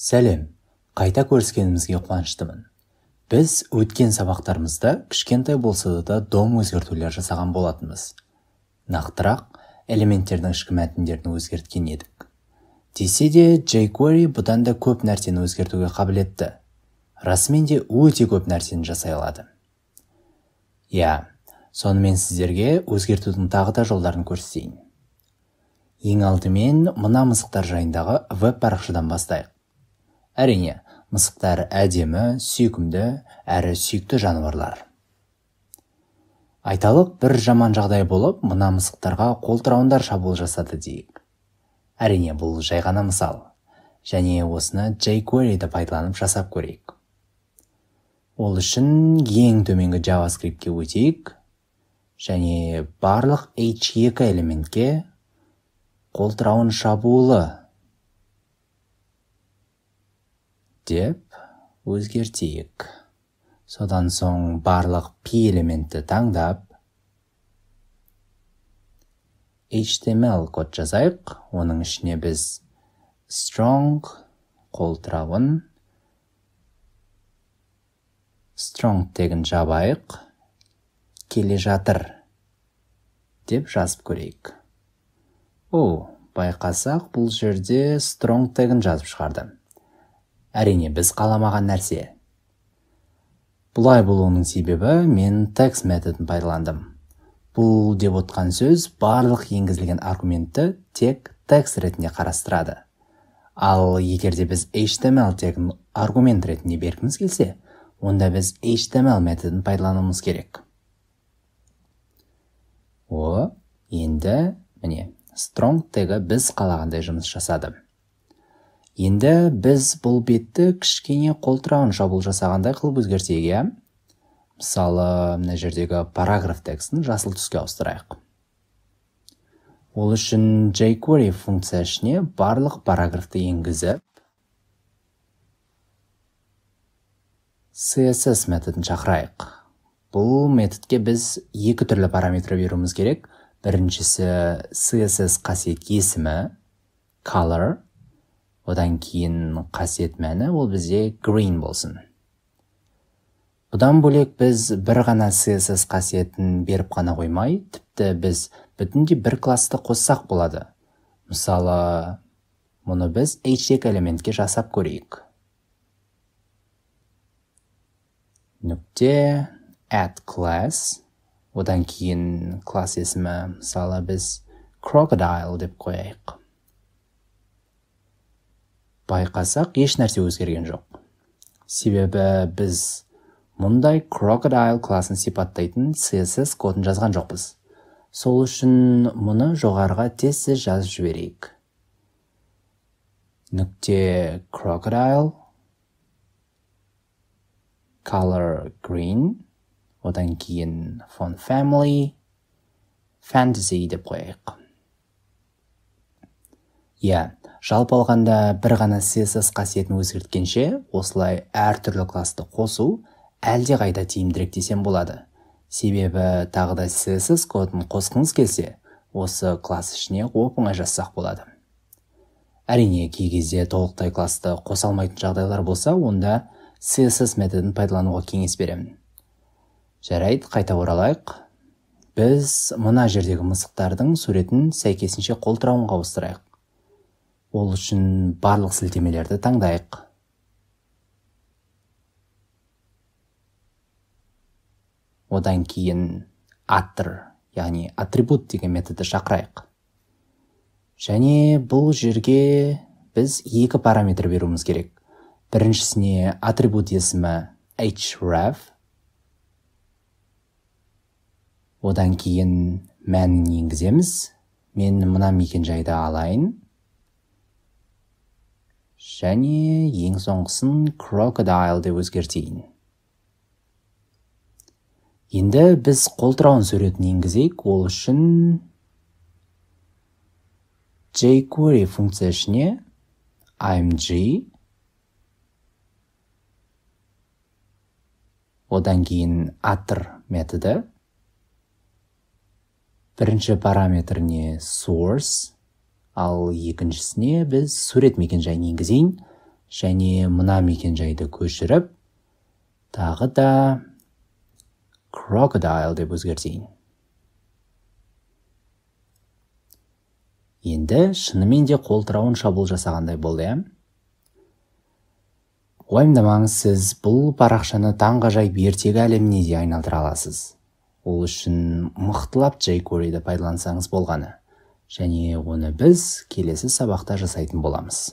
сәлем қайта көріскенімізге қуаныштымын біз өткен сабақтарымызда кішкентай болса да дом өзгертулер жасаған болатынбыз нақтырақ элементтердің ішкі мәтіндерін өзгерткен едік десе де jQuery бұдан да көп нәрсені өзгертуге қабілетті расымен де өте көп нәрсені жасай алады иә сонымен сіздерге өзгертудің тағы да жолдарын көрсетейін ең алдымен мына мысықтар жайындағы веб парақшадан бастайық әрине мысықтар әдемі сүйкімді әрі сүйікті жануарлар айталық бір жаман жағдай болып мына мысықтарға қолтырауындар шабуыл жасады дейік әрине бұл жай ғана мысал және осыны jQuery-ді пайдаланып жасап көрейік ол үшін ең төменгі JavaScript-ке өтейік және барлық h2 элементке қолтырауын шабуылы деп өзгертейік содан соң барлық пи элементті таңдап html код жазайық оның ішіне біз strong қолтырауын strong тегін жабайық келе жатыр деп жазып көрейік о байқасақ бұл жерде strong тегін жазып шығарды әрине біз қаламаған нәрсе бұлай болуының себебі мен текст методын пайдаландым бұл деп отқан сөз барлық енгізілген аргументті тек текст ретінде қарастырады ал егерде біз html тегін аргумент ретінде бергіміз келсе онда біз html методін пайдалануымыз керек о енді міне strong тегі біз қалағандай жұмыс жасады енді біз бұл бетті кішкене қолтырауын жабыл жасағандай қылып өзгертейік иә мысалы мына жердегі параграф текстін жасыл түске ауыстырайық ол үшін jQuery функция ішіне барлық параграфты енгізіп css методын шақырайық бұл методке біз екі түрлі параметр беруіміз керек біріншісі css қасиет есімі color одан кейін қасиет мәні ол бізде green болсын бұдан бөлек біз бір ғана сс қасиетін беріп қана қоймай тіпті біз бүтіндей бір классты қоссақ болады мысалы мұны біз h элементке жасап көрейік нүкте add class одан кейін класс есімі мысалы біз crocodile деп қояйық байқасақ еш нәрсе өзгерген жоқ себебі біз мұндай крокодайл классын сипаттайтын css кодын жазған жоқпыз сол үшін мұны жоғарыға тез тез жазып жіберейік нүкте crocodile color green одан кейін font family fantasy деп қояйық иә жалпы алғанда бір ғана css қасиетін өзгерткенше осылай әртүрлі класты қосу қайда тиімдірек десем болады себебі тағы да css кодын қосқыңыз келсе осы класс ішіне оп оңай жазсақ болады әрине кей кезде толықтай классты қоса алмайтын жағдайлар болса онда css методын пайдалануға кеңес беремін жарайды қайта оралайық біз мына жердегі мысықтардың суретін сәйкесінше қолтырауынға ауыстырайық ол үшін барлық сілтемелерді таңдайық одан кейін аттр яғни атрибут деген методты шақырайық және бұл жерге біз екі параметр беруіміз керек біріншісіне атрибут есімі href одан кейін мәнін енгіземіз мен мына мекенжайды алайын және ең соңғысын крокодайл деп өзгертейін енді біз қолтырауын суретін енгізейік ол үшін jQuery функция ішіне img одан кейін атр методы бірінші параметріне source ал екіншісіне біз сурет мекенжайын енгізейін және мына мекенжайды көшіріп тағы да crocodile деп өзгертейін енді шынымен де қолтырауын шабуыл жасағандай болды иә уайымдамаңыз сіз бұл парақшаны таңғажайып ертегі әлеміне де айналдыра аласыз ол үшін мықтылап джейкориді пайдалансаңыз болғаны және оны біз келесі сабақта жасайтын боламыз